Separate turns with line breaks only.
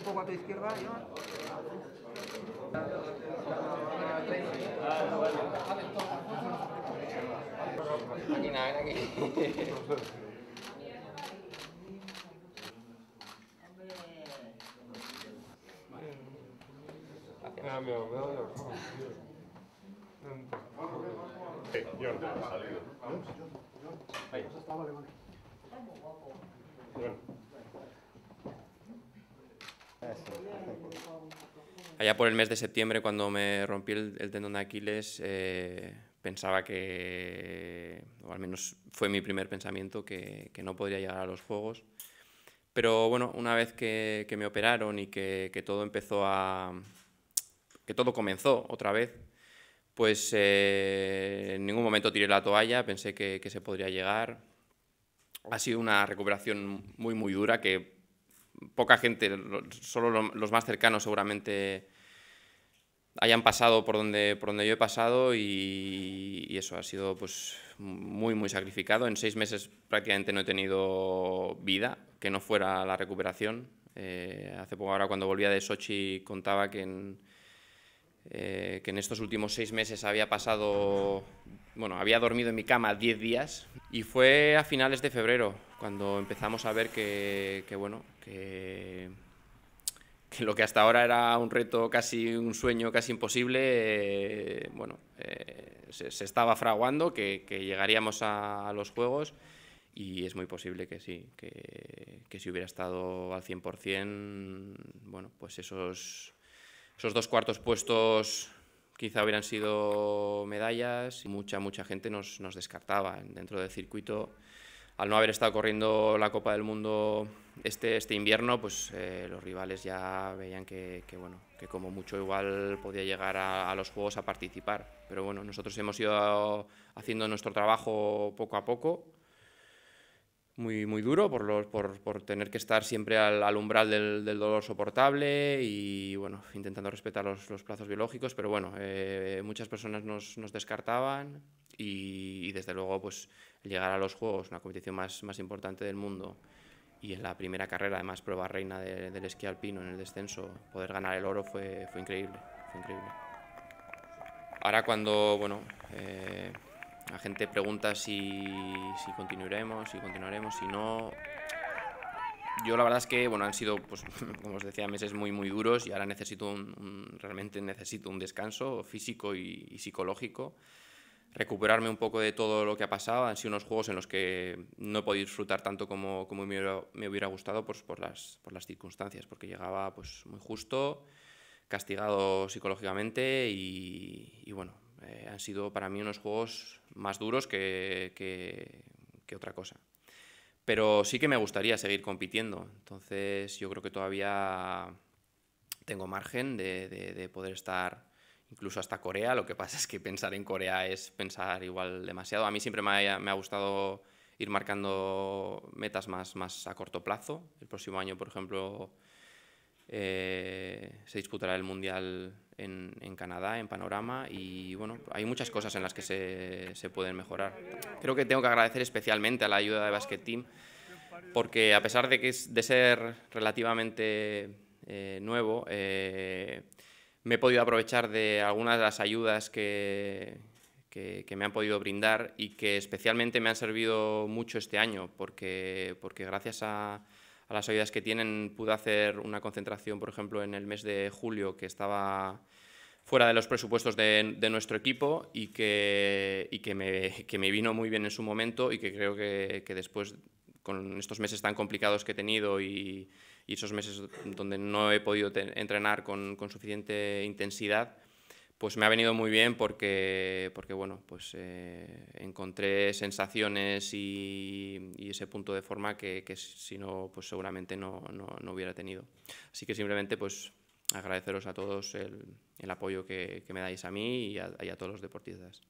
un poco a tu izquierda, nadie Aquí nada, aquí. salido. Eh, Allá por el mes de septiembre, cuando me rompí el, tendón de Aquiles, eh, pensaba que, o al menos fue mi primer pensamiento, que, no podría llegar a los Juegos. Pero bueno, una vez que, me operaron y que, todo empezó a... que todo comenzó otra vez, pues eh, en ningún momento tiré la toalla, pensé que se podría llegar. Ha sido una recuperación muy, muy dura que poca gente, solo los más cercanos seguramente hayan pasado por donde, por donde yo he pasado y, eso ha sido pues muy muy sacrificado. En seis meses prácticamente no he tenido vida que no fuera la recuperación. Eh, hace poco ahora cuando volvía de Sochi contaba que en, eh, que en estos últimos seis meses había pasado, bueno, había dormido en mi cama 10 días y fue a finales de febrero cuando empezamos a ver que, bueno, que, lo que hasta ahora era un reto, casi un sueño, casi imposible, eh, bueno, eh, se, estaba fraguando, que, llegaríamos a, los Juegos y es muy posible que sí, que, que si hubiera estado al 100%, bueno, pues esos esos dos cuartos puestos quizá hubieran sido medallas y mucha, mucha gente nos, nos descartaba dentro del circuito. Al no haber estado corriendo la Copa del Mundo este, este invierno, pues eh, los rivales ya veían que, bueno, que como mucho igual podía llegar a, a, los Juegos a participar. Pero bueno, nosotros hemos ido haciendo nuestro trabajo poco a poco muy, muy duro por, por, por tener que estar siempre al, al umbral del, dolor soportable y bueno, intentando respetar los, los plazos biológicos, pero bueno, eh, muchas personas nos, nos descartaban y, desde luego pues llegar a los Juegos, una competición más, más importante del mundo y en la primera carrera, además prueba reina del esquí alpino en el descenso, poder ganar el oro fue, fue increíble, increíble. Ahora cuando, bueno... Eh, la gente pregunta si, si continuaremos, si continuaremos, si no. Yo la verdad es que, bueno, han sido, pues, como os decía, meses muy, muy duros y ahora necesito un, realmente necesito un descanso físico y, psicológico recuperarme un poco de todo lo que ha pasado. Han sido unos juegos en los que no he podido disfrutar tanto como, como me, hubiera, gustado pues, por, las, por las circunstancias, porque llegaba pues, muy justo, castigado psicológicamente y, y bueno, eh, han sido para mí unos juegos más duros que, que, otra cosa. Pero sí que me gustaría seguir compitiendo, entonces yo creo que todavía tengo margen de, de, poder estar incluso hasta Corea. Lo que pasa es que pensar en Corea es pensar igual demasiado. A mí siempre me ha, me ha, gustado ir marcando metas más, más a corto plazo. El próximo año, por ejemplo, eh, se disputará el Mundial en, Canadá, en Panorama, y bueno, hay muchas cosas en las que se, pueden mejorar. Creo que tengo que agradecer especialmente a la ayuda de Basket Team, porque a pesar de, que de ser relativamente eh, nuevo, eh, me he podido aprovechar de algunas de las ayudas que, que, que, me han podido brindar y que especialmente me han servido mucho este año, porque, porque gracias a a las ayudas que tienen. Pude hacer una concentración, por ejemplo, en el mes de julio que estaba fuera de los presupuestos de, nuestro equipo y, que, que, me, vino muy bien en su momento y que creo que, después, con estos meses tan complicados que he tenido y, esos meses donde no he podido entrenar con suficiente intensidad, pues me ha venido muy bien porque, bueno, pues eh, encontré sensaciones y, ese punto de forma que, si no, pues seguramente no, no, hubiera tenido. Así que simplemente pues agradeceros a todos el, apoyo que, me dais a mí y a todos los deportistas.